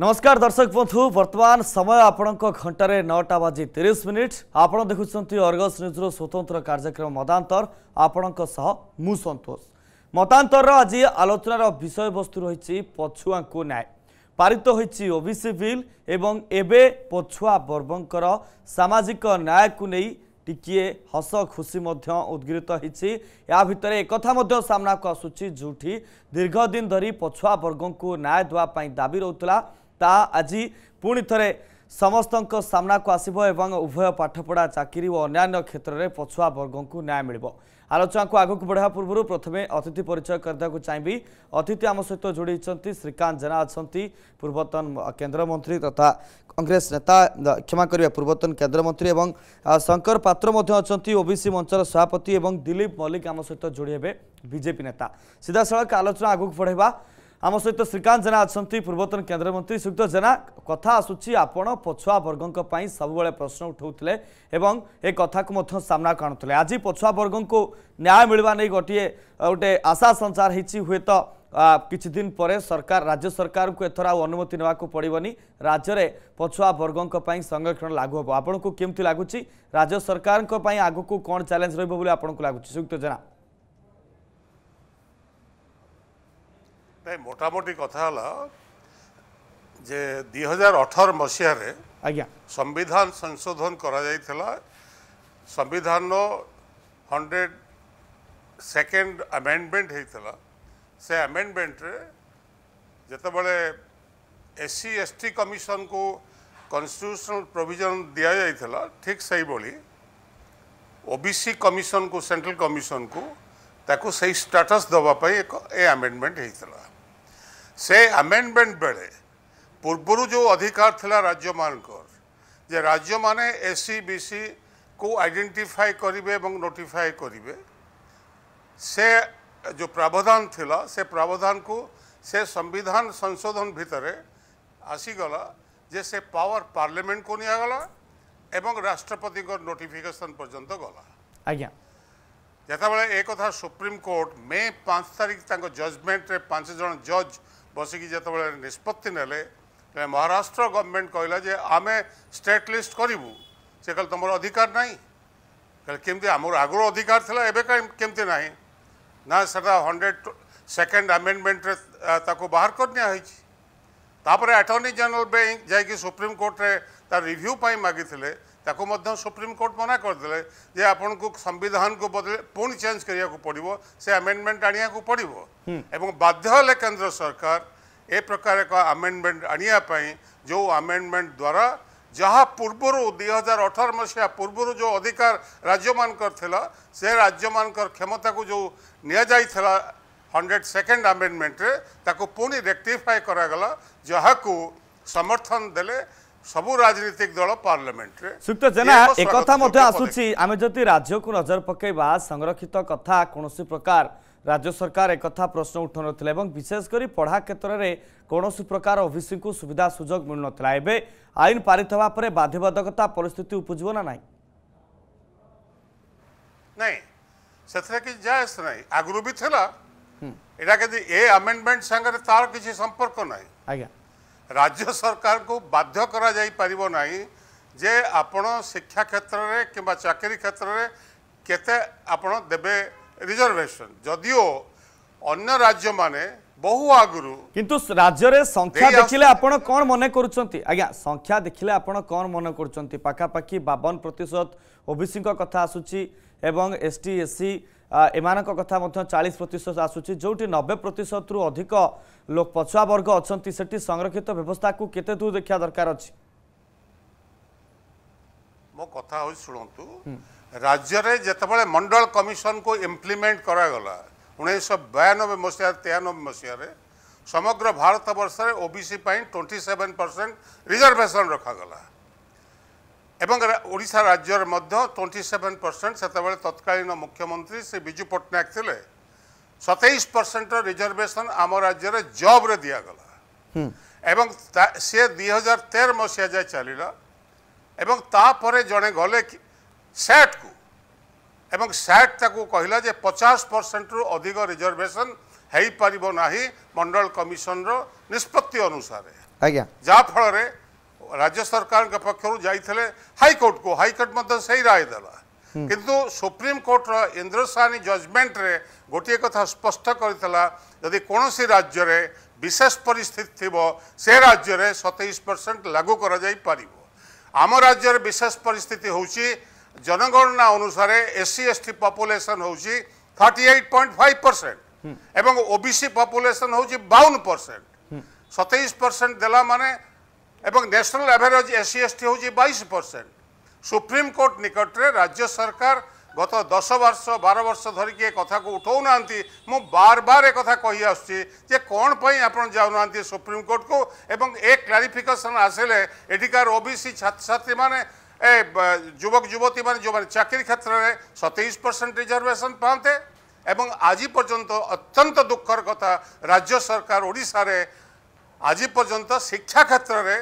नमस्कार दर्शक बंधु वर्तमान समय आपणको घंटे नटा बाजि तीस मिनिट आपण देखुन्छ अर्गस न्यूजर स्वतंत्र कार्यक्रम मतान्तर आपणको सह मु सन्तोष मतान्तर आज वस्तु विषयवस्तु पछुआ को न्याय पारित होबीसी ओबीसी बिल एवं एबे पछुआ बर्गर सामाजिक न्यायको नै नहीं হস हस खुशी उद्गृत হয়েছি এ एक একথা মধ্য दीर्घ दिन যেটি पछुआ ধর को न्याय ন্যায় দেওয়া दाबी ତାହା ଆଜି ପୁଣି ଥରେ ସମସ୍ତଙ୍କ ସାମ୍ନାକୁ ଆସିବ ଏବଂ ଉଭୟ ପାଠପଢ଼ା ଚାକିରି ଓ ଅନ୍ୟାନ୍ୟ କ୍ଷେତ୍ରରେ ପଛୁଆ ବର୍ଗଙ୍କୁ ନ୍ୟାୟ ମିଳିବ ଆଲୋଚନାକୁ ଆଗକୁ ବଢ଼ାଇବା ପୂର୍ବରୁ ପ୍ରଥମେ ଅତିଥି ପରିଚୟ କରିବାକୁ ଚାହିଁବି ଅତିଥି ଆମ ସହିତ ଯୋଡ଼ିଛନ୍ତି ଶ୍ରୀକାନ୍ତ ଜେନା ଅଛନ୍ତି ପୂର୍ବତନ କେନ୍ଦ୍ରମନ୍ତ୍ରୀ ତଥା କଂଗ୍ରେସ ନେତା କ୍ଷମା କରିବା ପୂର୍ବତନ କେନ୍ଦ୍ରମନ୍ତ୍ରୀ ଏବଂ ଶଙ୍କର ପାତ୍ର ମଧ୍ୟ ଅଛନ୍ତି ଓବିସି ମଞ୍ଚର ସଭାପତି ଏବଂ ଦିଲୀପ ମଲ୍ଲିକ ଆମ ସହିତ ଯୋଡ଼ି ହେବେ ବିଜେପି ନେତା ସିଧାସଳଖ ଆଲୋଚନା ଆଗକୁ ବଢ଼ାଇବା आम सहित श्रीकांत जेना अच्छा पूर्वतन केन्द्रमंत्री श्रीयुक्त जेना कथा आसूँ आपण पछुआ वर्गों सब प्रश्न उठाते कथा को सामना आज पछुआ वर्ग को न्याय मिलवा नहीं गोटे गोटे आशा संचार हुए तो किसी दिन पर सरकार राज्य सरकार को एथर अनुमति नेवा पड़ोनी राज्य पछुआ वर्गों पर संरक्षण लागू हम आपको केमती लगुच राज्य सरकार आग को कौन चैलेंज रोक लगुच श्रीयुक्त जेना ନାଇଁ ମୋଟାମୋଟି କଥା ହେଲା ଯେ ଦୁଇ ହଜାର ଅଠର ମସିହାରେ ଆଜ୍ଞା ସମ୍ବିଧାନ ସଂଶୋଧନ କରାଯାଇଥିଲା ସମ୍ବିଧାନର ହଣ୍ଡ୍ରେଡ଼ ସେକେଣ୍ଡ ଆମେଣ୍ଡମେଣ୍ଟ ହେଇଥିଲା ସେ ଆମେଣ୍ଡମେଣ୍ଟରେ ଯେତେବେଳେ ଏସ୍ ସି ଏସ୍ ଟି କମିଶନକୁ କନଷ୍ଟିଟ୍ୟୁସନାଲ ପ୍ରୋଭିଜନ ଦିଆଯାଇଥିଲା ଠିକ୍ ସେଇଭଳି ଓ ବି ସି କମିଶନକୁ ସେଣ୍ଟ୍ରାଲ କମିଶନକୁ ତାକୁ ସେଇ ଷ୍ଟାଟସ୍ ଦେବା ପାଇଁ ଏକ ଏ ଆମେଣ୍ଡମେଣ୍ଟ ହେଇଥିଲା ସେ ଆମେଣ୍ଡମେଣ୍ଟ ବେଳେ ପୂର୍ବରୁ ଯେଉଁ ଅଧିକାର ଥିଲା ରାଜ୍ୟମାନଙ୍କର ଯେ ରାଜ୍ୟମାନେ ଏସ୍ସି ବିସିକୁ ଆଇଡେଣ୍ଟିଫାଏ କରିବେ ଏବଂ ନୋଟିଫାଏ କରିବେ ସେ ଯେଉଁ ପ୍ରାବଧାନ ଥିଲା ସେ ପ୍ରାବଧାନକୁ ସେ ସମ୍ବିଧାନ ସଂଶୋଧନ ଭିତରେ ଆସିଗଲା ଯେ ସେ ପାୱାର ପାର୍ଲିଆମେଣ୍ଟକୁ ନିଆଗଲା ଏବଂ ରାଷ୍ଟ୍ରପତିଙ୍କ ନୋଟିଫିକେସନ୍ ପର୍ଯ୍ୟନ୍ତ ଗଲା ଆଜ୍ଞା ଯେତେବେଳେ ଏ କଥା ସୁପ୍ରିମକୋର୍ଟ ମେ ପାଞ୍ଚ ତାରିଖ ତାଙ୍କ ଜଜମେଣ୍ଟରେ ପାଞ୍ଚ ଜଣ ଜଜ୍ ବସିକି ଯେତେବେଳେ ନିଷ୍ପତ୍ତି ନେଲେ ମହାରାଷ୍ଟ୍ର ଗଭର୍ଣ୍ଣମେଣ୍ଟ କହିଲା ଯେ ଆମେ ଷ୍ଟେଟ୍ ଲିଷ୍ଟ କରିବୁ ସେ କହିଲେ ତୁମର ଅଧିକାର ନାହିଁ କହିଲେ କେମିତି ଆମର ଆଗରୁ ଅଧିକାର ଥିଲା ଏବେ କେମିତି ନାହିଁ ନା ସେଟା ହଣ୍ଡ୍ରେଡ଼ ସେକେଣ୍ଡ ଆମେଣ୍ଡମେଣ୍ଟରେ ତାକୁ ବାହାର କରିନିଆହେଇଛି ତାପରେ ଆଟର୍ଣ୍ଣି ଜେନେରାଲ ଯାଇ ସୁପ୍ରିମକୋର୍ଟରେ ତାର ରିଭ୍ୟୁ ପାଇଁ ମାଗିଥିଲେ ताकू सुप्रीमकोर्ट मना करदे जे आपन को संविधान को बदले पुणी चेंज करने को पड़ो से आमेडमेंट आने पड़ो एवं बाध्य केन्द्र सरकार ए प्रकार एक आमेडमेंट आई जो आमेडमेंट द्वारा जहाँ पूर्व हजार अठर मसीहा पूर्व जो अधिकार राज्य मानक से राज्य मानकर क्षमता को जो नि हंड्रेड सेकेंड आमेडमेंट पुणी रेक्टिफाए कर समर्थन देले ସବୁ ରାଜନୈତିକ ଦଳ ପାର୍ଲାମେଣ୍ଟରେ ଶ୍ରୀଯୁକ୍ତ ଜେନା ଏକଥା ମଧ୍ୟ ଆସୁଛି ଆମେ ଯଦି ରାଜ୍ୟକୁ ନଜର ପକାଇବା ସଂରକ୍ଷିତ କଥା କୌଣସି ପ୍ରକାର ରାଜ୍ୟ ସରକାର ଏକଥା ପ୍ରଶ୍ନ ଉଠାଉନଥିଲେ ଏବଂ ବିଶେଷ କରି ପଢ଼ା କ୍ଷେତ୍ରରେ କୌଣସି ପ୍ରକାର ଓବିସିଙ୍କୁ ସୁବିଧା ସୁଯୋଗ ମିଳୁନଥିଲା ଏବେ ଆଇନ ପାରିତ ହେବା ପରେ ବାଧ୍ୟବାଧକତା ପରିସ୍ଥିତି ଉପୁଜିବ ନା ନାହିଁ ନାଇଁ ସେଥିରେ କିଛି ଯାଏଜ ନାହିଁ ଆଗରୁ ବି ଥିଲା ଏଇଟା କେମିତି ଏ ଆମେଣ୍ଡମେଣ୍ଟ ସାଙ୍ଗରେ ତାର କିଛି ସମ୍ପର୍କ ନାହିଁ ଆଜ୍ଞା ରାଜ୍ୟ ସରକାରଙ୍କୁ ବାଧ୍ୟ କରାଯାଇପାରିବ ନାହିଁ ଯେ ଆପଣ ଶିକ୍ଷା କ୍ଷେତ୍ରରେ କିମ୍ବା ଚାକିରି କ୍ଷେତ୍ରରେ କେତେ ଆପଣ ଦେବେ ରିଜର୍ଭେସନ୍ ଯଦିଓ ଅନ୍ୟ ରାଜ୍ୟମାନେ ବହୁ ଆଗରୁ କିନ୍ତୁ ରାଜ୍ୟରେ ସଂଖ୍ୟା ଦେଖିଲେ ଆପଣ କ'ଣ ମନେ କରୁଛନ୍ତି ଆଜ୍ଞା ସଂଖ୍ୟା ଦେଖିଲେ ଆପଣ କ'ଣ ମନେ କରୁଛନ୍ତି ପାଖାପାଖି ବାବନ ପ୍ରତିଶତ ଓବିସିଙ୍କ କଥା ଆସୁଛି এবং এসটি এসসি এমানক কথা মধ্যে চাশ প্রত আসুচি যেটি নবে প্রত অধিক লোক পছুয়াবর্গ অনেক সেটি সংরক্ষিত ব্যবস্থা কেতে দূর দেখা দরকার অ ମୋ କଥା ହେଉଛି ଶୁଣନ୍ତୁ ରାଜ୍ୟରେ ଯେତେବେଳେ ମଣ୍ଡଳ କମିଶନକୁ ଇମ୍ପ୍ଲିମେଣ୍ଟ କରାଗଲା ଉଣେଇଶହ ବୟାନବେ ମସିହାରେ ତେୟାନବେ ମସିହାରେ ସମଗ୍ର ଭାରତ ବର୍ଷରେ ଓବିସି ପାଇଁ ଟ୍ୱେଣ୍ଟି ସେଭେନ୍ ପରସେଣ୍ଟ ରିଜର୍ଭେସନ୍ ରଖାଗଲା এবং ওড়িশা রাজ্যের মধ্যে টোয়েন্টি সেভেন পরসেন্ট সেতবে তৎকালীন মুখ্যমন্ত্রী শ্রী বিজু পট্টনাক লে সতেইশ পরসেন্ট রিজর্ভেসন আমার রাজ্যের জব্রে দিগলা এবং সে দুই হাজার তের মশিয়া যায় চালিল এবং তাপরে জনে গলে স্যাটকু এবং স্যাট তাকে কহিলা যে পচাশ পরসেন্টরু অধিক রিজর্ভেসন হয়ে পাব না মন্ডল কমিশনর নিষ্পত্তি অনুসারে যা ফলরে ରାଜ୍ୟ ସରକାରଙ୍କ ପକ୍ଷରୁ ଯାଇଥିଲେ ହାଇକୋର୍ଟକୁ ହାଇକୋର୍ଟ ମଧ୍ୟ ସେଇ ରାୟ ଦେଲା କିନ୍ତୁ ସୁପ୍ରିମକୋର୍ଟର ଇନ୍ଦ୍ରସାନୀ ଜଜମେଣ୍ଟରେ ଗୋଟିଏ କଥା ସ୍ପଷ୍ଟ କରିଥିଲା ଯଦି କୌଣସି ରାଜ୍ୟରେ ବିଶେଷ ପରିସ୍ଥିତି ଥିବ ସେ ରାଜ୍ୟରେ ସତେଇଶ ପରସେଣ୍ଟ ଲାଗୁ କରାଯାଇପାରିବ ଆମ ରାଜ୍ୟରେ ବିଶେଷ ପରିସ୍ଥିତି ହେଉଛି ଜନଗଣନା ଅନୁସାରେ ଏସ୍ସି ଏସ୍ଟି ପପୁଲେସନ୍ ହେଉଛି thirty eight point five percent ଏବଂ ଓବିସି ପପୁଲେସନ୍ ହେଉଛି ବାଉନ ପରସେଣ୍ଟ ସତେଇଶ ପରସେଣ୍ଟ ଦେଲା ମାନେ এবং ন্যাশনাল ଆଭରେଜ୍ ଏସ୍ସି ଏସ୍ଟି ହେଉଛି ବାଇଶ ପରସେଣ୍ଟ ସୁପ୍ରିମକୋର୍ଟ ନିକଟରେ ରାଜ୍ୟ ସରକାର ଗତ ଦଶ ବର୍ଷ ବାର ବର୍ଷ ଧରିକି ଏ କଥାକୁ ଉଠାଉନାହାନ୍ତି ମୁଁ ବାରବାର ଏ କଥା କହି ଆସୁଛି ଯେ କ'ଣ ପାଇଁ ଆପଣ ଯାଉନାହାନ୍ତି ସୁପ୍ରିମକୋର୍ଟକୁ ଏବଂ ଏ କ୍ଲାରିଫିକେସନ୍ ଆସିଲେ ଏଠିକାର ଓବିସି ଛାତ୍ରଛାତ୍ରୀମାନେ ଏ ଯୁବକ ଯୁବତୀମାନେ ଯେଉଁମାନେ ଚାକିରି କ୍ଷେତ୍ରରେ ସତେଇଶ ପରସେଣ୍ଟ ରିଜର୍ଭେସନ୍ ପାଆନ୍ତେ এবং আজি পর্যন্ত অত্যন্ত দুঃখর কথা রাজ্য সরকার ওড়িশার আজি পর্যন্ত শিক্ষা ক্ষেত্রে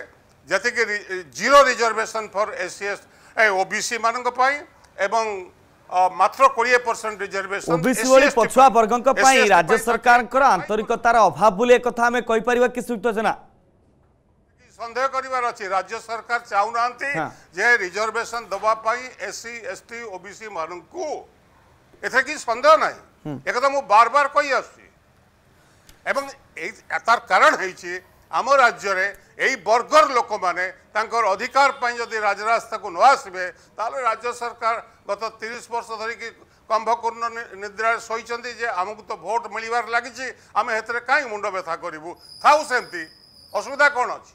ଯେତିକି zero reservation for S C S A OBC ମାନଙ୍କ ପାଇଁ ଏବଂ ମାତ୍ର କୋଡ଼ିଏ ପରସେଣ୍ଟ ରିଜର୍ଭେସନ୍ ଓବିସି ଭଳି ପଛୁଆ ବର୍ଗଙ୍କ ପାଇଁ ରାଜ୍ୟ ସରକାରଙ୍କର ଆନ୍ତରିକତାର ଅଭାବ ବୋଲି ଏକଥା ଆମେ କହିପାରିବା କି ସୁଯୁକ୍ତ ଜେନା ସନ୍ଦେହ କରିବାର ଅଛି ରାଜ୍ୟ ସରକାର ଚାହୁଁନାହାନ୍ତି ଯେ ରିଜର୍ଭେସନ୍ ଦେବା ପାଇଁ ଏସ୍ସି ଏସ୍ଟି ଓବିସି ମାନଙ୍କୁ ଏଥିରେ କିଛି ସନ୍ଦେହ ନାହିଁ একথা মু বারবার কই আসছি এবং এই তার কারণ হয়েছে ଆମ ରାଜ୍ୟରେ ଏଇ ବର୍ଗର ଲୋକମାନେ ତାଙ୍କର ଅଧିକାର ପାଇଁ ଯଦି ରାଜରାସ୍ତାକୁ ନ ଆସିବେ ତାହେଲେ ରାଜ୍ୟ ସରକାର ଗତ ତିରିଶ ବର୍ଷ ଧରିକି କମ୍ଭକୂର୍ଣ୍ଣ ନିଦ୍ରାରେ ଶୋଇଛନ୍ତି ଯେ ଆମକୁ ତ ଭୋଟ୍ ମିଳିବାର ଲାଗିଛି ଆମେ ସେଥିରେ କାହିଁ ମୁଣ୍ଡ ବ୍ୟଥା କରିବୁ ଥାଉ ସେମିତି ଅସୁବିଧା କ'ଣ ଅଛି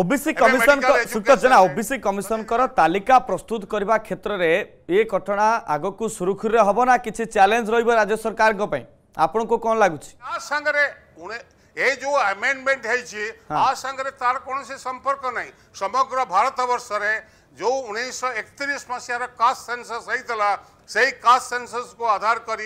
ଓବିସି କମିଶନ ସୁକ୍ତ ଜେନା ଓବିସି କମିଶନଙ୍କର ତାଲିକା ପ୍ରସ୍ତୁତ କରିବା କ୍ଷେତ୍ରରେ ଏ ଘଟଣା ଆଗକୁ ସୁରୁଖୁରୁରେ ହେବ ନା କିଛି ଚ୍ୟାଲେଞ୍ଜ ରହିବ ରାଜ୍ୟ ସରକାରଙ୍କ ପାଇଁ ଆପଣଙ୍କୁ କ'ଣ ଲାଗୁଛି ସାଙ୍ଗରେ એ જો અમેન્ડમેન્ટ થઈ આ સંઘરે તાર કોણસી સંપર્ક નહીં સમગ્ર ભારત વર્ષરે जो उन्नीस एकतीस मसीहार कास्ट सेनसस होता से ही कास्ट सेनसस को आधार कर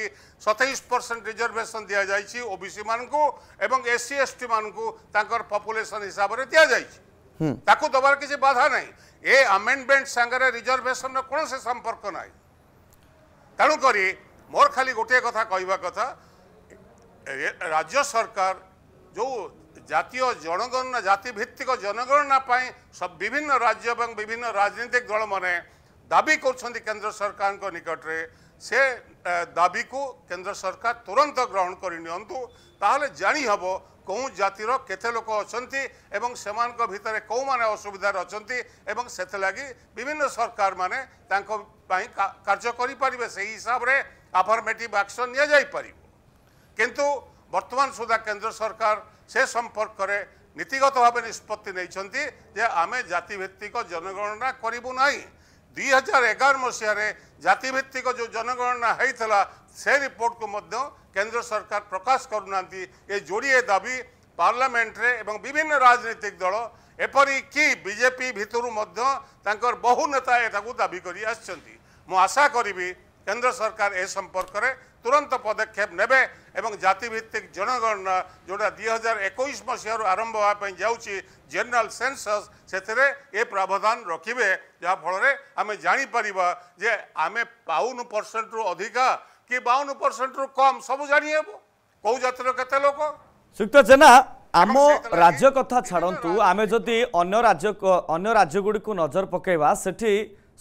सतैश परसेंट रिजर्भेसन दि जाए ओबीसी मानक एस सी एस टी मानक पपुलेसन हिसाब से दि जाए ताकू दबार किसी बाधा ना ए आमेडमेंट सांगे रिजर्भेसन कौन से संपर्क ना तेणुक मोर खाली गोटे कथा कहवा कथा राज्य सरकार ଯେଉଁ জাতীয় জনগণনা জাতিভিত্তিক জনগণনা পাই সব বিভিন্ন রাজ্য এবং বিভিন্ন রাজনৈতিক দল মানে দাবি করছেন কেন্দ্র সরকার নিকটরে সে দাবিকু কেন্দ্র সরকার তুরন্ত গ্রহণ করে নিয়ন্তু তাহলে জানি হব কেউ জাতির কেতে লোক অনেক এবং সেমান ভিতরে কেউ মানে অসুবিধার অনেক এবং সেলাগি বিভিন্ন সরকার মানে তাঁপাই কার্য করে সেই হিসাবে আফরমেটিভ আকশন নিয়ে যাই পারিব কিন্তু বর্তমান সুদ্ধা কেন্দ্র সরকার সে সম্পর্করে নীতিগতভাবে নিষ্পত্তি নিয়েছেন যে আমি জাতিভিত্তিক জনগণনা করবু না দুই হাজার এগারো মশায় জাতিভিত্তিক যে জনগণনা হয়েছিল সে রিপোর্ট মধ্য কেন্দ্র সরকার প্রকাশ করু না এ যোড়িয়ে দাবি পার্লামেন্টে এবং বিভিন্ন রাজনৈতিক দল এপরিকি বিজেপি ভিতর তাঁর বহু নেতা এটা দাবি করে আসছেন মু আশা করবি কেন্দ্র সরকার এ সম্পর্কে তুরন্ত পদক্ষেপ নেবে এবং জাতিভিত্তিক জনগণনা যেটা দুই হাজার একুশ মশার আরম্ভ হওয়া যাচ্ছি জেনারেল সেনসস সেতরে এ প্রাবধান রকিবে যা ফলরে আমি জাঁপারা যে আমি বাউন পরসেন্ট রু অধিকা কি বাউন পরসেন্ট রু কম সবু জাঁহব কেউ জাতির কেতে লোক সুক্ত জেনা ଆମ ରାଜ୍ୟ କଥା ଛାଡ଼ନ୍ତୁ ଆମେ ଯଦି ଅନ୍ୟ ରାଜ୍ୟ ଅନ୍ୟ ରାଜ୍ୟଗୁଡ଼ିକୁ ନଜର ପକାଇବା ସେଠି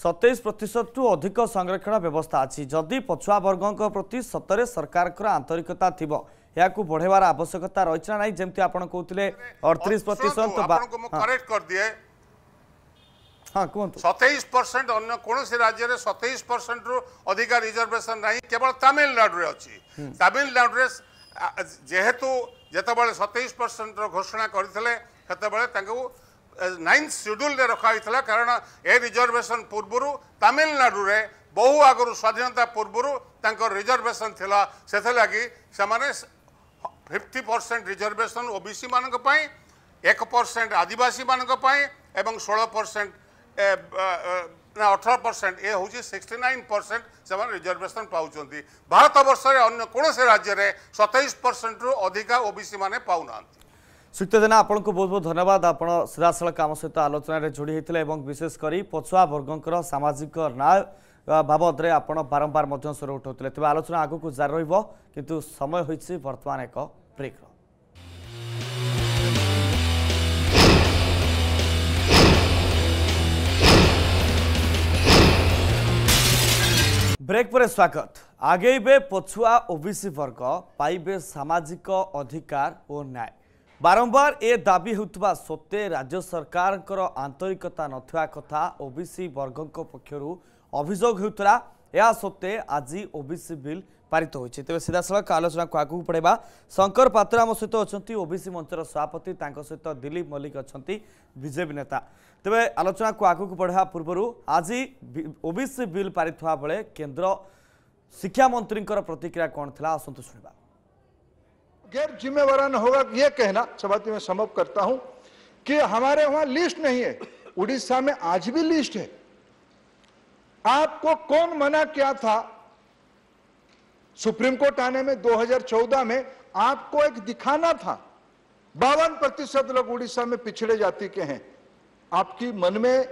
ସତେଇଶ ପ୍ରତିଶତରୁ ଅଧିକ ସଂରକ୍ଷଣ ବ୍ୟବସ୍ଥା ଅଛି ଯଦି ପଛୁଆ ବର୍ଗଙ୍କ ପ୍ରତି ସତରେ ସରକାରଙ୍କର ଆନ୍ତରିକତା ଥିବ ଏହାକୁ ବଢ଼େଇବାର ଆବଶ୍ୟକତା ରହିଛି ନା ନାହିଁ ଯେମିତି ଆପଣ କହୁଥିଲେ ଅଠତିରିଶ ପ୍ରତିଶତ ହଁ ସତେଇଶ ପରସେଣ୍ଟ ଅନ୍ୟ କୌଣସି ରାଜ୍ୟରେ ସତେଇଶ ପରସେଣ୍ଟରୁ ଅଧିକ ରିଜର୍ଭେସନ୍ ନାହିଁ କେବଳ ତାମିଲନାଡ଼ୁରେ ଅଛି ତାମିଲନାଡ଼ୁରେ ଯେହେତୁ ଯେତେବେଳେ ସତେଇଶ ପରସେଣ୍ଟର ଘୋଷଣା କରିଥିଲେ ସେତେବେଳେ ତାଙ୍କୁ ନାଇନ୍ଥ ସିଡ଼୍ୟୁଲ୍ରେ ରଖାହୋଇଥିଲା କାରଣ ଏ ରିଜର୍ଭେସନ୍ ପୂର୍ବରୁ ତାମିଲନାଡ଼ୁରେ ବହୁ ଆଗରୁ ସ୍ୱାଧୀନତା ପୂର୍ବରୁ ତାଙ୍କର ରିଜର୍ଭେସନ୍ ଥିଲା ସେଥିଲାଗି ସେମାନେ fifty percent reservation O B C ମାନଙ୍କ ପାଇଁ ଏକ ପରସେଣ୍ଟ ଆଦିବାସୀମାନଙ୍କ ପାଇଁ ଏବଂ ଷୋହଳ ପରସେଣ୍ଟ ନା ଅଠର ପରସେଣ୍ଟ ଏ ହେଉଛି ସିକ୍ସଟି ନାଇନ୍ ପରସେଣ୍ଟ ସେମାନେ ରିଜର୍ଭେସନ୍ ପାଉଛନ୍ତି ଭାରତବର୍ଷରେ ଅନ୍ୟ କୌଣସି ରାଜ୍ୟରେ ସତେଇଶ ପରସେଣ୍ଟରୁ ଅଧିକା ଓ ବି ସି ମାନେ ପାଉନାହାନ୍ତି ସୁକ୍ତ ଜେନା ଆପଣଙ୍କୁ ବହୁତ ବହୁତ ଧନ୍ୟବାଦ ଆପଣ ସିଧାସଳଖ ଆମ ସହିତ ଆଲୋଚନାରେ ଯୋଡ଼ି ହୋଇଥିଲେ ଏବଂ ବିଶେଷ କରି ପଛୁଆ ବର୍ଗଙ୍କର ସାମାଜିକ ନ୍ୟାୟ ବାବଦରେ ଆପଣ ବାରମ୍ବାର ମଧ୍ୟ ସ୍ୱର ଉଠାଉଥିଲେ ତେବେ ଆଲୋଚନା ଆଗକୁ ଜାରି ରହିବ କିନ୍ତୁ ସମୟ ହୋଇଛି ବର୍ତ୍ତମାନ ଏକ ବ୍ରେକ୍ର ବ୍ରେକ୍ ପରେ ସ୍ୱାଗତ ଆଗେଇବେ ପଛୁଆ ଓବିସି ବର୍ଗ ପାଇବେ ସାମାଜିକ ଅଧିକାର ଓ ନ୍ୟାୟ ବାରମ୍ବାର ଏ ଦାବି ହେଉଥିବା ସତ୍ତ୍ୱେ ରାଜ୍ୟ ସରକାରଙ୍କର ଆନ୍ତରିକତା ନଥିବା କଥା ଓବିସି ବର୍ଗଙ୍କ ପକ୍ଷରୁ ଅଭିଯୋଗ ହେଉଥିଲା ଏହା ସତ୍ତ୍ୱେ ଆଜି ଓବିସି ବିଲ୍ ପାରିତ ହୋଇଛି ତେବେ ସିଧାସଳଖ ଆଲୋଚନାକୁ ଆଗକୁ ପଢ଼ାଇବା ଶଙ୍କର ପାତ୍ର ଆମ ସହିତ ଅଛନ୍ତି ଓବିସି ମଞ୍ଚର ସଭାପତି ତାଙ୍କ ସହିତ ଦିଲ୍ଲୀପ ମଲ୍ଲିକ ଅଛନ୍ତି ବିଜେପି ନେତା ତେବେ ଆଲୋଚନାକୁ ଆଗକୁ ପଢ଼ାଇବା ପୂର୍ବରୁ ଆଜି ଓବିସି ବିଲ୍ ପାରିଥିବା ବେଳେ କେନ୍ଦ୍ର ଶିକ୍ଷାମନ୍ତ୍ରୀଙ୍କର ପ୍ରତିକ୍ରିୟା କ'ଣ ଥିଲା ଆସନ୍ତୁ ଶୁଣିବା गैर जिम्मेवाराना होगा यह कहना सभापति में समाप्त करता हूं कि हमारे वहां लिस्ट नहीं है उड़ीसा में आज भी लिस्ट है आपको कौन मना किया था सुप्रीम कोर्ट आने में 2014 में आपको एक दिखाना था बावन प्रतिशत लोग उड़ीसा में पिछड़े जाति के हैं आपकी मन में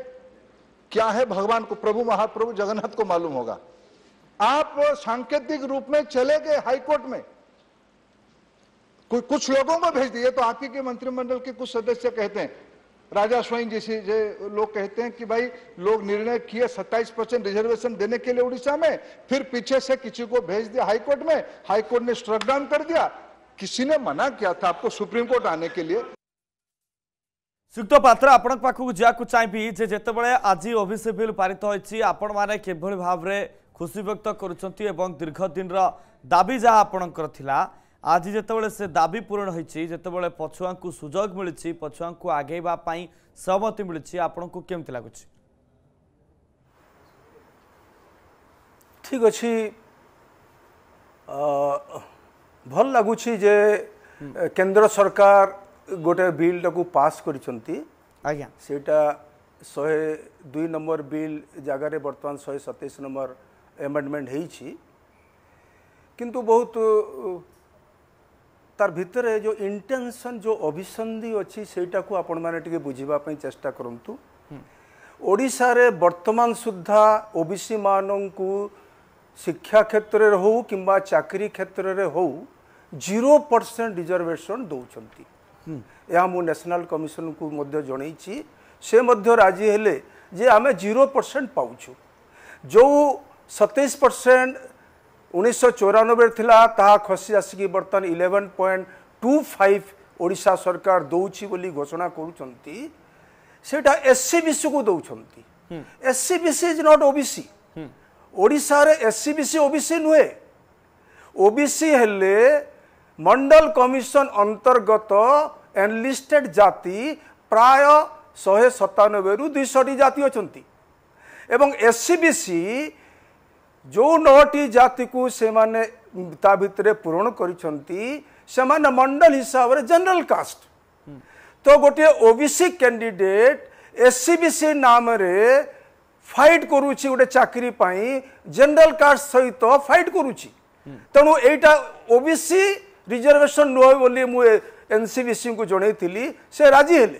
क्या है भगवान को प्रभु महाप्रभु जगन्नाथ को मालूम होगा आप सांकेतिक रूप में चले गए हाईकोर्ट में कुछ लोगों को भेज दिए तो आपके के मंत्रिमंडल के कुछ सदस्य कहते हैं राजा स्वयं जैसे जे लोग कहते हैं कि भाई लोग निर्णय किए 27 परसेंट रिजर्वेशन देने के लिए उड़ीसा में फिर पीछे से किसी को भेज दिया हाईकोर्ट में हाईकोर्ट ने स्ट्रक डाउन कर दिया किसी ने मना किया था आपको सुप्रीम कोर्ट आने के लिए सुक्त पात्र आपको ପାଖକୁ ଯିବାକୁ ଚାହିଁବି बड़े आज ओबीसी बिल पारित ପାରିତ ହୋଇଛି ଆପଣମାନେ କିଭଳି ଭାବରେ दिन दाबी जहाँ आपणकर ଆଜି ଯେତେବେଳେ ସେ ଦାବି ପୂରଣ ହୋଇଛି ଯେତେବେଳେ ପଛୁଆଙ୍କୁ ସୁଯୋଗ ମିଳିଛି ପଛୁଆଙ୍କୁ ଆଗେଇବା ପାଇଁ ସହମତି ମିଳିଛି ଆପଣଙ୍କୁ କେମିତି ଲାଗୁଛି ଠିକ୍ ଅଛି ଭଲ ଲାଗୁଛି ଯେ କେନ୍ଦ୍ର ସରକାର ଗୋଟେ ବିଲ୍ଟାକୁ ପାସ୍ କରିଛନ୍ତି ଆଜ୍ଞା ସେଇଟା ଶହେ ଦୁଇ ନମ୍ବର ବିଲ୍ ଜାଗାରେ ବର୍ତ୍ତମାନ ଶହେ ସତେଇଶ ନମ୍ବର ଏମେଣ୍ଡମେଣ୍ଟ ହେଇଛି କିନ୍ତୁ ବହୁତ तार भितर जो इंटेंशन जो अभिसंधी अच्छी से आपटे बुझाप चेष्टा करूँ ओडार वर्तमान सुधा ओ बी सी मान को शिक्षा क्षेत्र में हूँ कि चाकरी क्षेत्र में हो जीरो परसेंट रिजर्वेशन दौरान यह मुशनाल कमिशन को जनई से राजी हेले जे आम जीरो परसेंट पाचु जो सतैश परसेंट ଉଣେଇଶହ ଚଉରାନବେରେ ଥିଲା ତାହା ଖସି ଆସିକି ବର୍ତ୍ତମାନ eleven point two five Odisha ସରକାର ଦେଉଛି ବୋଲି ଘୋଷଣା କରୁଛନ୍ତି ସେଇଟା ଏସ୍ ସି ବି ସିକୁ ଦେଉଛନ୍ତି S C B C is not OBC ଓଡ଼ିଶାରେ S C B C OBC ନୁହେଁ ଓବିସି ହେଲେ ମଣ୍ଡଲ କମିଶନ ଅନ୍ତର୍ଗତ ଏନଲିଷ୍ଟେଡ୍ ଜାତି ପ୍ରାୟ ଶହେ ସତାନବେରୁ ଦୁଇଶହଟି ଜାତି ଅଛନ୍ତି ଏବଂ ଏସ୍ ସି ବି ସି जो नौटी जाति को सेमाने ता भितरे पूरण करिसेंती सेमाने मंडल हिसाब रे जनरल कास्ट तो गोटे ओबीसी कैंडिडेट एससीबीसी नाम रे फाइट करूची गोटे चाकरी पाई जनरल कास्ट सहित फाइट करूची तेणु एटा ओबीसी रिजर्वेशन नुह बोली मु एनसीबीसी को जनई से राजी हेले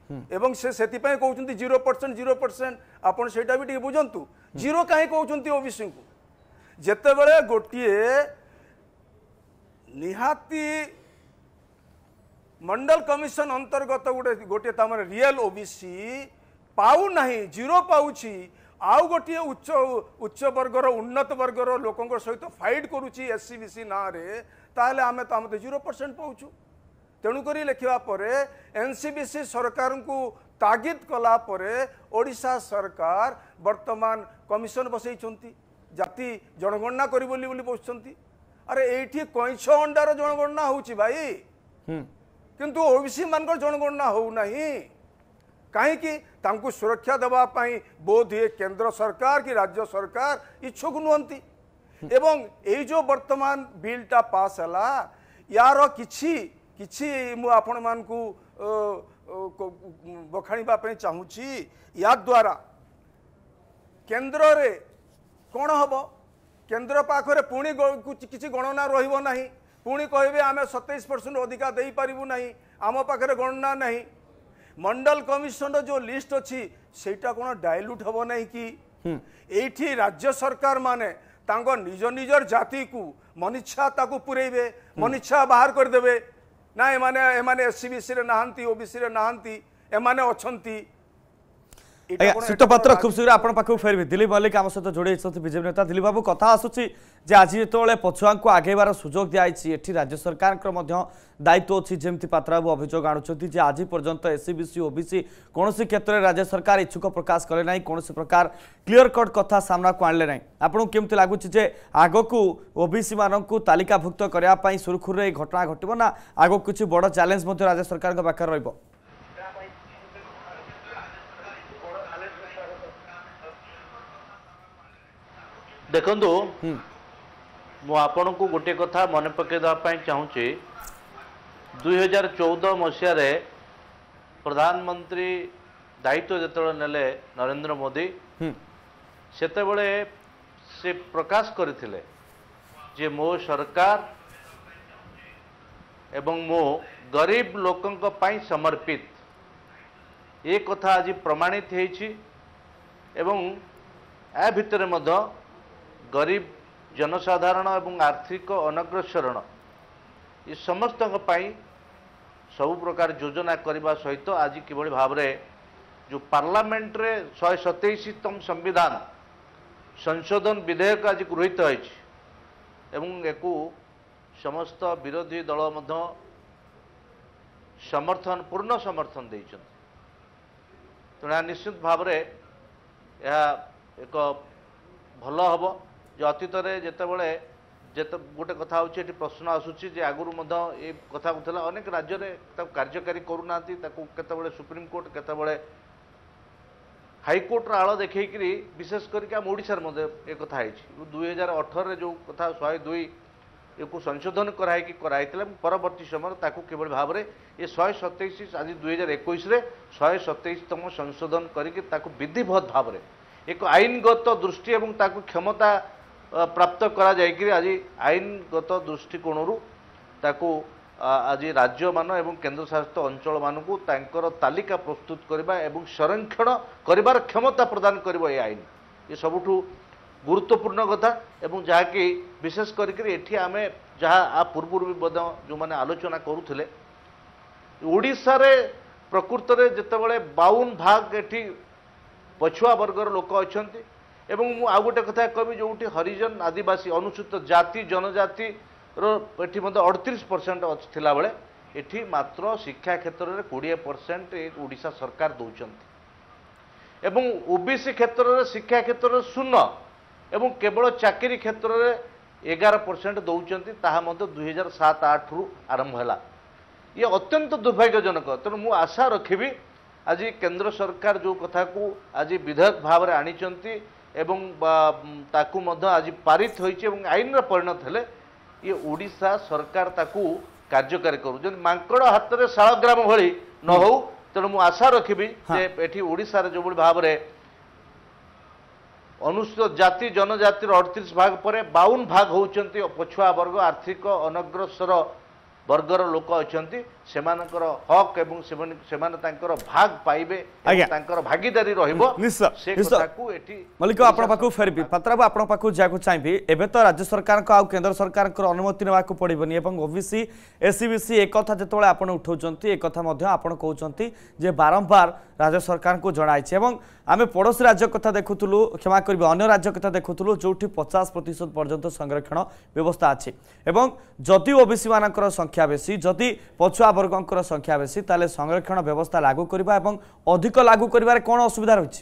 এবং সে ସେଥିପାଇଁ କହୁଛନ୍ତି ଜିରୋ ପରସେଣ୍ଟ ଜିରୋ ପରସେଣ୍ଟ ଆପଣ ସେଇଟା ବି ଟିକେ ବୁଝନ୍ତୁ ଜିରୋ କାହିଁ କହୁଛନ୍ତି ଓବିସିଙ୍କୁ ଯେତେବେଳେ ଗୋଟିଏ ନିହାତି ମଣ୍ଡଳ କମିଶନ ଅନ୍ତର୍ଗତ ଗୋଟେ ଗୋଟିଏ ତାମର ରିଏଲ ଓବିସି ପାଉନାହିଁ ଜିରୋ ପାଉଛି ଆଉ ଗୋଟିଏ ଉଚ୍ଚ ଉଚ୍ଚ ବର୍ଗର ଉନ୍ନତ ବର୍ଗର ଲୋକଙ୍କ ସହିତ ଫାଇଟ୍ କରୁଛି ଏସ୍ ସି ବି ସି ନାଁରେ ତାହେଲେ ଆମେ ତ ଆମେ ତ ଜିରୋ ପରସେଣ୍ଟ ପାଉଛୁ তেণুকরি লেখা পরে এনসিবিসি সরকার তাগিদ কলাপরে ওড়শা সরকার বর্তমান কমিশন বসাইছেন জাতি জনগণনা করি বলে বসছেন আরে এইটি কইছ অন্ডার জনগণনা হচ্ছে ভাই কিন্তু ওবিসি মান জনগণনা হো না কাহি তা সুরক্ষা দেওয়া বোধ হুয়ে কেন্দ্র সরকার কি রাজ্য সরকার ইচ্ছুক নুহতি এবং এই যে বর্তমান বিলটা পাস হল ইার কিছু କିଛି ମୁଁ ଆପଣମାନଙ୍କୁ ବଖାଣିବା ପାଇଁ ଚାହୁଁଛି ୟାଦ୍ୱାରା କେନ୍ଦ୍ରରେ କ'ଣ ହେବ କେନ୍ଦ୍ର ପାଖରେ ପୁଣି କିଛି ଗଣନା ରହିବ ନାହିଁ ପୁଣି କହିବେ ଆମେ ସତେଇଶ ପରସେଣ୍ଟ ଅଧିକା ଦେଇପାରିବୁ ନାହିଁ ଆମ ପାଖରେ ଗଣନା ନାହିଁ ମଣ୍ଡଲ କମିଶନର ଯେଉଁ ଲିଷ୍ଟ ଅଛି ସେଇଟା କ'ଣ ଡାଇଲ୍ୟୁଟ୍ ହେବ ନାହିଁ କି ଏଇଠି ରାଜ୍ୟ ସରକାରମାନେ ତାଙ୍କ ନିଜ ନିଜର ଜାତିକୁ ମନିଚ୍ଛା ତାକୁ ପୁରେଇବେ ମନିଚ୍ଛା ବାହାର କରିଦେବେ ନା ଏମାନେ ଏମାନେ ଏସ୍ ସି ବି ସିରେ ନାହାନ୍ତି ଓ ବି ସିରେ ନାହାନ୍ତି ଏମାନେ ଅଛନ୍ତି ଆଜ୍ଞା ଶ୍ବେତପାତ୍ର ଖୁବ୍ ଶୀଘ୍ର ଆପଣଙ୍କ ପାଖକୁ ଫେରିବି ଦିଲ୍ଲୀପ ମଲ୍ଲିକ ଆମ ସହିତ ଯୋଡ଼ି ହେଇଛନ୍ତି ବିଜେପି ନେତା ଦିଲ୍ଲୀପ ବାବୁ କଥା ଆସୁଛି ଯେ ଆଜି ଯେତେବେଳେ ପଛୁଆଙ୍କୁ ଆଗେଇବାର ସୁଯୋଗ ଦିଆଯାଇଛି ଏଠି ରାଜ୍ୟ ସରକାରଙ୍କର ମଧ୍ୟ ଦାୟିତ୍ୱ ଅଛି ଯେମିତି ପାତ୍ରବାବୁ ଅଭିଯୋଗ ଆଣୁଛନ୍ତି ଯେ ଆଜି ପର୍ଯ୍ୟନ୍ତ ଏସ୍ସିବିସି ଓବିସି କୌଣସି କ୍ଷେତ୍ରରେ ରାଜ୍ୟ ସରକାର ଇଚ୍ଛୁକ ପ୍ରକାଶ କଲେ ନାହିଁ କୌଣସି ପ୍ରକାର କ୍ଲିୟର କଟ୍ କଥା ସାମ୍ନାକୁ ଆଣିଲେ ନାହିଁ ଆପଣଙ୍କୁ କେମିତି ଲାଗୁଛି ଯେ ଆଗକୁ ଓବିସିମାନଙ୍କୁ ତାଲିକାଭୁକ୍ତ କରିବା ପାଇଁ ସୁରୁଖୁରୁରେ ଏହି ଘଟଣା ଘଟିବ ନା ଆଗକୁ କିଛି ବଡ଼ ଚ୍ୟାଲେଞ୍ଜ ମଧ୍ୟ ରାଜ୍ୟ ସରକାରଙ୍କ ପାଖରେ ରହିବ ଦେଖନ୍ତୁ ମୁଁ ଆପଣଙ୍କୁ ଗୋଟିଏ କଥା ମନେ ପକାଇଦେବା ପାଇଁ ଚାହୁଁଛି ଦୁଇହଜାର ଚଉଦ ମସିହାରେ ପ୍ରଧାନମନ୍ତ୍ରୀ ଦାୟିତ୍ୱ ଯେତେବେଳେ ନେଲେ ନରେନ୍ଦ୍ର ମୋଦି ସେତେବେଳେ ସେ ପ୍ରକାଶ କରିଥିଲେ ଯେ ମୋ ସରକାର ଏବଂ ମୁଁ ଗରିବ ଲୋକଙ୍କ ପାଇଁ ସମର୍ପିତ ଏ କଥା ଆଜି ପ୍ରମାଣିତ ହେଇଛି ଏବଂ ଏହା ଭିତରେ ମଧ୍ୟ ଗରିବ ଜନସାଧାରଣ ଏବଂ ଆର୍ଥିକ ଅନଗ୍ରସରଣ ଏ ସମସ୍ତଙ୍କ ପାଇଁ ସବୁ ପ୍ରକାର ଯୋଜନା କରିବା ସହିତ ଆଜି କିଭଳି ଭାବରେ ଯେଉଁ ପାର୍ଲାମେଣ୍ଟରେ ଶହେ ସତେଇଶତମ ସମ୍ବିଧାନ ସଂଶୋଧନ ବିଧେୟକ ଆଜି ଗୃହୀତ ହୋଇଛି ଏବଂ ୟାକୁ ସମସ୍ତ ବିରୋଧୀ ଦଳ ମଧ୍ୟ ସମର୍ଥନ ପୂର୍ଣ୍ଣ ସମର୍ଥନ ଦେଇଛନ୍ତି ତେଣୁ ଏହା ନିଶ୍ଚିତ ଭାବରେ ଏହା ଏକ ଭଲ ହେବ যে অতীতরে যেতবে যেতে গোটে কথা হচ্ছে এটি প্রশ্ন আসুচি যে আগুরু মধ্য এ কথা লা অনেক রাজ্যের তা কার্যকারী করু না তাকে কেতবে সুপ্রিমকোর্ট কেতবে হাইকোর্টর আল দেখাইকি বিশেষ করি আম ওড়শার মধ্যে এ কথা হয়েছি দুই হাজার অঠরের যে কথা শহে দুই একু সংশোধন করাইকি করাইলে পরবর্তী সময় তাকে কিভাবে ভাবে এ শহে সতেইশ আজ দুই হাজার একুশে শহে সতেইশতম সংশোধন করি তাকে বিধিবদ্ধ ভাবে এক আইনগত দৃষ্টি এবং তাকে ক্ষমতা ପ୍ରାପ୍ତ କରାଯାଇକରି ଆଜି ଆଇନଗତ ଦୃଷ୍ଟିକୋଣରୁ ତାକୁ ଆଜି ରାଜ୍ୟମାନ ଏବଂ କେନ୍ଦ୍ରଶାସିତ ଅଞ୍ଚଳମାନଙ୍କୁ ତାଙ୍କର ତାଲିକା ପ୍ରସ୍ତୁତ କରିବା ଏବଂ ସଂରକ୍ଷଣ କରିବାର କ୍ଷମତା ପ୍ରଦାନ କରିବ ଏ ଆଇନ ଏ ସବୁଠୁ ଗୁରୁତ୍ୱପୂର୍ଣ୍ଣ କଥା ଏବଂ ଯାହାକି ବିଶେଷ କରିକି ଏଠି ଆମେ ଯାହା ଆ ପୂର୍ବରୁ ବି ମଧ୍ୟ ଯେଉଁମାନେ ଆଲୋଚନା କରୁଥିଲେ ଓଡ଼ିଶାରେ ପ୍ରକୃତରେ ଯେତେବେଳେ ବାଉନ ଭାଗ ଏଠି ପଛୁଆ ବର୍ଗର ଲୋକ ଅଛନ୍ତି ଏବଂ ମୁଁ ଆଉ ଗୋଟେ କଥା କହିବି ଯେଉଁଠି ହରିଜନ ଆଦିବାସୀ ଅନୁସୂଚିତ ଜାତି ଜନଜାତିର ଏଠି ମଧ୍ୟ ଅଠତିରିଶ ପରସେଣ୍ଟ ଅଛି ଥିଲାବେଳେ ଏଠି ମାତ୍ର ଶିକ୍ଷା କ୍ଷେତ୍ରରେ କୋଡ଼ିଏ ପରସେଣ୍ଟ ଏ ଓଡ଼ିଶା ସରକାର ଦେଉଛନ୍ତି ଏବଂ ଓ ବି ସି କ୍ଷେତ୍ରରେ ଶିକ୍ଷା କ୍ଷେତ୍ରରେ ଶୂନ ଏବଂ କେବଳ ଚାକିରି କ୍ଷେତ୍ରରେ ଏଗାର ପରସେଣ୍ଟ ଦେଉଛନ୍ତି ତାହା ମଧ୍ୟ ଦୁଇହଜାର ସାତ ଆଠରୁ ଆରମ୍ଭ ହେଲା ଇଏ ଅତ୍ୟନ୍ତ ଦୁର୍ଭାଗ୍ୟଜନକ ତେଣୁ ମୁଁ ଆଶା ରଖିବି ଆଜି କେନ୍ଦ୍ର ସରକାର ଯେଉଁ କଥାକୁ ଆଜି ବିଧେୟକ ଭାବରେ ଆଣିଛନ୍ତି ଏବଂ ତାକୁ ମଧ୍ୟ ଆଜି ପାରିତ ହୋଇଛି ଏବଂ ଆଇନରେ ପରିଣତ ହେଲେ ଇଏ ଓଡ଼ିଶା ସରକାର ତାକୁ କାର୍ଯ୍ୟକାରୀ କରୁ କରୁଛନ୍ତି ମାଙ୍କଡ଼ ହାତରେ ଶାଳଗ୍ରାମ ଭଳି ନ ହଉ ତେଣୁ ମୁଁ ଆଶା ରଖିବି ଯେ ଏଠି ଓଡ଼ିଶାରେ ଯେଉଁଭଳି ଭାବରେ ଅନୁସୂଚିତ ଜାତି ଜନଜାତିର ଅଠତିରିଶ ଭାଗ ପରେ ବାଉନ ଭାଗ ହେଉଛନ୍ତି ପଛୁଆ ବର୍ଗ ଆର୍ଥିକ ଅନଗ୍ରସର ବର୍ଗର ଲୋକ ଅଛନ୍ତି ସେମାନଙ୍କର ହକ୍ ଏବଂ ସେମାନେ ସେମାନେ ତାଙ୍କର ଭାଗ ପାଇବେ ତାଙ୍କର ଭାଗିଦାରୀ ରହିବ ମଲ୍ଲିକ ଆପଣଙ୍କ ପାଖକୁ ଫେରିବି ପାତ୍ରାବୁ ଆପଣଙ୍କ ପାଖକୁ ଯିବାକୁ ଚାହିଁବି ଏବେ ତ ରାଜ୍ୟ ସରକାରଙ୍କ ଆଉ କେନ୍ଦ୍ର ସରକାରଙ୍କର ଅନୁମତି ନେବାକୁ ପଡ଼ିବନି ଏବଂ ଓବିସି ଏସ୍ସିବିସି ଏକଥା ଯେତେବେଳେ ଆପଣ ଉଠାଉଛନ୍ତି ଏକଥା ମଧ୍ୟ ଆପଣ କହୁଛନ୍ତି ଯେ ବାରମ୍ବାର ରାଜ୍ୟ ସରକାରଙ୍କୁ ଜଣାଇଛି ଏବଂ ଆମେ ପଡ଼ୋଶୀ ରାଜ୍ୟ କଥା ଦେଖୁଥିଲୁ କ୍ଷମା କରିବେ ଅନ୍ୟ ରାଜ୍ୟ କଥା ଦେଖୁଥିଲୁ ଯେଉଁଠି ପଚାଶ ପ୍ରତିଶତ ପର୍ଯ୍ୟନ୍ତ ସଂରକ୍ଷଣ ବ୍ୟବସ୍ଥା ଅଛି ଏବଂ ଯଦି ଓବିସି ମାନଙ୍କର ସଂଖ୍ୟା ବେଶୀ ଯଦି ପଛୁଆ রামবর্গঙ্কর সংখ্যা বেশি তাহলে সংরক্ষণ ব্যবস্থা লাগু করা এবং অধিক লাগু করবার কোণ অসুবিধা রয়েছে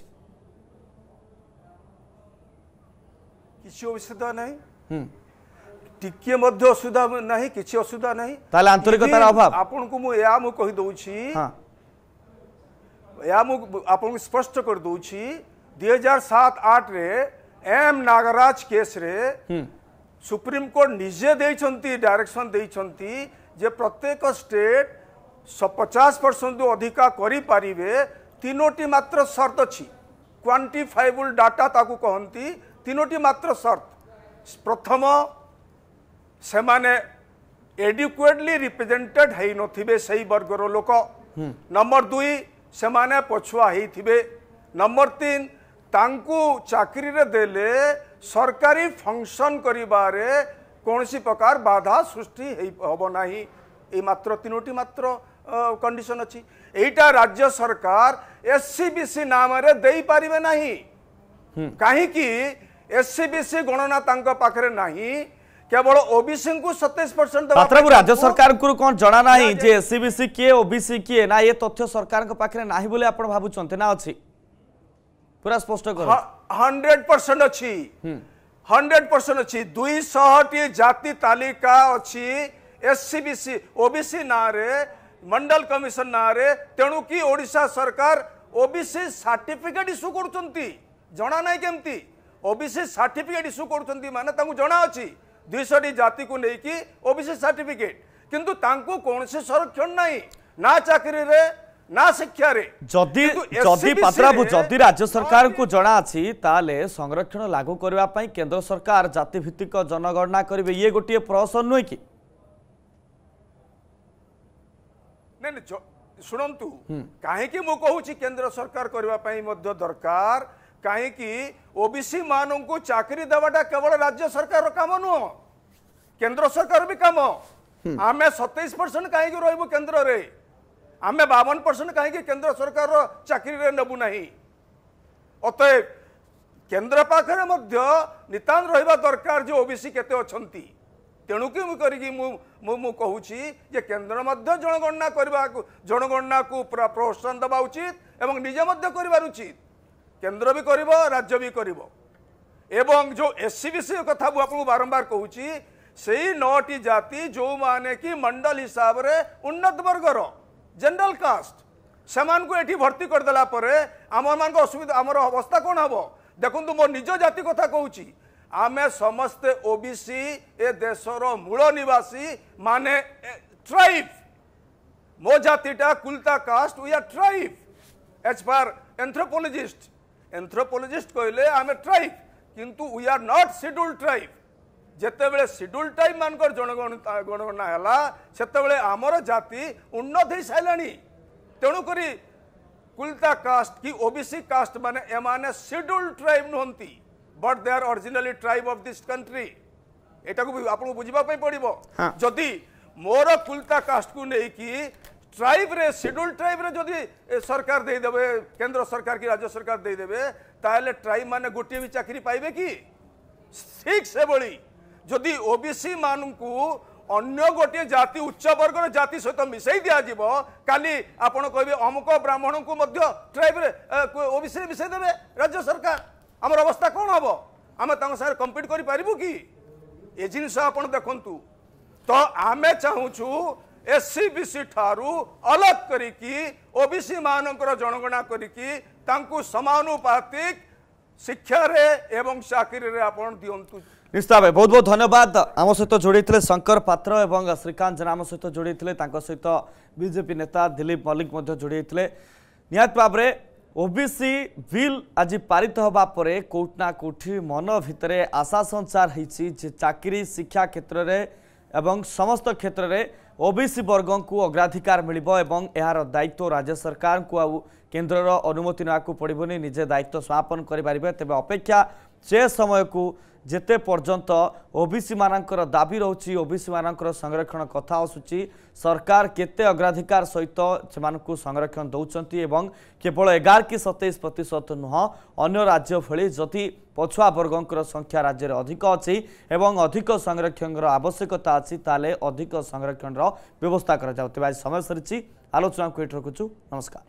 কিছু অসুবিধা নাই টিকিয়ে মধ্যে অসুবিধা নাই কিছু অসুবিধা নাই তাহলে আন্তরিকতার অভাব আপনাকে মু এয়া মু কই দউছি এয়া মু আপনাকে স্পষ্ট করে দউছি 2007 8 রে এম নাগরাজ কেস রে সুপ্রিম কোর্ট নিজে দেইছন্তি ডাইরেকশন দেইছন্তি ଯେ ପ୍ରତ୍ୟେକ ଷ୍ଟେଟ୍ ପଚାଶ ପରସେଣ୍ଟରୁ ଅଧିକା କରିପାରିବେ ତିନୋଟି ମାତ୍ର ସର୍ତ୍ତ ଅଛି କ୍ୱାଣ୍ଟିଫାଏବୁଲ୍ ଡାଟା ତାକୁ କହନ୍ତି ତିନୋଟି ମାତ୍ର ସର୍ତ୍ତ ପ୍ରଥମ ସେମାନେ ଏଡିକୁଏଟଲି ରିପ୍ରେଜେଣ୍ଟେଡ୍ ହେଇନଥିବେ ସେହି ବର୍ଗର ଲୋକ ନମ୍ବର ଦୁଇ ସେମାନେ ପଛୁଆ ହେଇଥିବେ ନମ୍ବର ତିନି ତାଙ୍କୁ ଚାକିରିରେ ଦେଲେ ସରକାରୀ ଫଙ୍କସନ୍ କରିବାରେ କୌଣସି ପ୍ରକାର ବାଧା ସୃଷ୍ଟି ହେଇ ହେବ ନାହିଁ ଏଇ ମାତ୍ର ତିନୋଟି ମାତ୍ର କଣ୍ଡିସନ୍ ଅଛି ଏଇଟା ରାଜ୍ୟ ସରକାର ଏସ୍ସିବିସି ନାମରେ ଦେଇପାରିବେ ନାହିଁ କାହିଁକି ଏସ୍ସିବିସି ଗଣନା ତାଙ୍କ ପାଖରେ ନାହିଁ কেবল ওবিসি কু সতেইশ পরসেন্ট মাত্রাবু রাজ্য সরকার কোণ জনা না যে এসসিবিসি কি ওবিসি কি না এ তথ্য সরকার পাখে না বলে আপনার ভাবুচ্ছেন না অছি পুরা স্পষ্ট কর হান্ড্রেড পরসেন্ট অছি हंड्रेड परसेंट अच्छी दुई शहटी जाति तालिका अच्छी बी सी ना मंडल कमिशन ना तेणुकि ओडा सरकार ओबीसी सर्टिफिकेट इश्यू कर जना ना बी सी सार्टिफिकेट इश्यू कर माने जना अच्छी दुईशटी जाति को लेकिन ओबीसी सर्टिफिकेट किंतु तांकू कौन से संरक्षण ना ना चाकरी ना शिक्षा जदि पात्राबू जदि राज्य सरकार को जना अच्छी संरक्षण लागू करने केन्द्र सरकार जातिभित्तिक जनगणना करेंगे ये गोटे प्रश्न नुह कि शुणु कहीं कहूँ केन्द्र सरकार करने दरकार ओबीसी मान को चाकरी देवाटा केवल राज्य सरकार काम नुह केन्द्र सरकार भी कम आम सतैश परसेंट कहीं रही केन्द्र में आम बावन परसेंट कहीं केन्द्र सरकार चाकरी नेबू ना अतए केन्द्र पाखे नितान रहा दरकार जो ओबीसी बी सी तेणुकी मुझे कहूँ केन्द्र जनगणना जनगणना को पूरा प्रोत्साहन देवा उचित एवं निजे कर उचित केन्द्र भी कर राज्य भी कर एवं जो एस सी सी कथा मुझे बारंबार कहूँ से नौटी जाति जो मैने कि मंडल हिसाब से उन्नत वर्गर জেনারেল কাস্ট ସେମାନଙ୍କୁ ଏଠି ଭର୍ତ୍ତି କରିଦେଲା ପରେ ଆମମାନଙ୍କ ଅସୁବିଧା ଆମର ଅବସ୍ଥା କ'ଣ ହେବ ଦେଖନ୍ତୁ ମୋ ନିଜ ଜାତି କଥା କହୁଛି ଆମେ ସମସ୍ତେ ଓବିସି ଏ ଦେଶର ମୂଳ ନିବାସୀ ମାନେ ଟ୍ରାଇବ୍ ମୋ ଜାତିଟା Kulta caste we are tribe as per anthropologist anthropologist କହିଲେ ଆମେ ଟ୍ରାଇବ୍ କିନ୍ତୁ we are not schedule tribe যেতবে সিডুল টাইম মানকর জনগণনা হল সেতবে আমার জাতি উন্নত হয়ে সারে তেণুকরি কুলতা কাস্ট কি ওবিসি কাস্ট মানে এমানে সিডুল ট্রাইব নুহতি but they are originally tribe of this country এটাকে আপনার বুঝবা পড়ব যদি মোর কুলতা কাস্ট কু নেইকি ট্রাইবরে সিডুল ট্রাইবরে যদি সরকার দেইদেবে কেন্দ্র সরকার কি রাজ্য সরকার দেইদেবে তাহলে ট্রাইব মানে গোটিয়ে বি চাকরি পাইবে কি ঠিক সেভাবে ଯଦି ଓବିସି ମାନଙ୍କୁ ଅନ୍ୟ ଗୋଟିଏ ଜାତି ଉଚ୍ଚ ବର୍ଗର ଜାତି ସହିତ ମିଶାଇ ଦିଆଯିବ କାଲି ଆପଣ କହିବେ ଅମୁକ ବ୍ରାହ୍ମଣଙ୍କୁ ମଧ୍ୟ ଟ୍ରାଇବ୍ରେ ଓବିସିରେ ମିଶାଇ ଦେବେ ରାଜ୍ୟ ସରକାର ଆମର ଅବସ୍ଥା କ'ଣ ହେବ ଆମେ ତାଙ୍କ ସାଙ୍ଗରେ କମ୍ପିଟ୍ କରିପାରିବୁ କି ଏ ଜିନିଷ ଆପଣ ଦେଖନ୍ତୁ ତ ଆମେ ଚାହୁଁଛୁ ଏସ୍ସିବିସି ଠାରୁ ଅଲଗ କରିକି ଓବିସି ମାନଙ୍କର ଜଣଗଣନା କରିକି ତାଙ୍କୁ ସମାନୁପାତିକ ଶିକ୍ଷାରେ ଏବଂ ଚାକିରିରେ ଆପଣ ଦିଅନ୍ତୁ নিশ্চিত ভাবে বহুত বহুত ধন্যবাদ আমার সহ যোড়াই শঙ্কর পাত্র এবং শ্রীকান্ত জেনা আমার সহ যোড়াই সহিত বিজেপি নেতা দিলীপ মল্লিক যোড়াই নিহত ভাবে ওবিসি বিল আজ পারিত হওয়া পরে কোটি না কোটি মন ভিতরে আশা সঞ্চার হয়েছি যে চাকরি শিক্ষা ক্ষেত্রে এবং সমস্ত ক্ষেত্রে ওবিসি বর্গঙ্কু অগ্রাধিকার মিলব এবং এর দায়িত্ব রাজ্য সরকারଙ୍କୁ আউ কেন্দ্রর অনুমতি নেওয়া পড়বনি নিজে দায়িত্ব সমাপন করে পারে তবে অপেক্ষা সে সময়কু ଯେତେ ପର୍ଯ୍ୟନ୍ତ ଓ ବି ସି ମାନଙ୍କର ଦାବି ରହୁଛି ଓ ବି ସି ମାନଙ୍କର ସଂରକ୍ଷଣ କଥା ଆସୁଛି ସରକାର କେତେ ଅଗ୍ରାଧିକାର ସହିତ ସେମାନଙ୍କୁ ସଂରକ୍ଷଣ ଦେଉଛନ୍ତି ଏବଂ କେବଳ ଏଗାର କି ସତେଇଶ ପ୍ରତିଶତ ନୁହଁ ଅନ୍ୟ ରାଜ୍ୟ ଭଳି ଯଦି ପଛୁଆ ବର୍ଗଙ୍କର ସଂଖ୍ୟା ରାଜ୍ୟରେ ଅଧିକ ଅଛି ଏବଂ ଅଧିକ ସଂରକ୍ଷଣର ଆବଶ୍ୟକତା ଅଛି ତାହେଲେ ଅଧିକ ସଂରକ୍ଷଣର ବ୍ୟବସ୍ଥା କରାଯାଉ ତେବେ ଆଜି ସମୟ ସରିଛି ଆଲୋଚନାକୁ ଏଠି ରଖୁଛୁ ନମସ୍କାର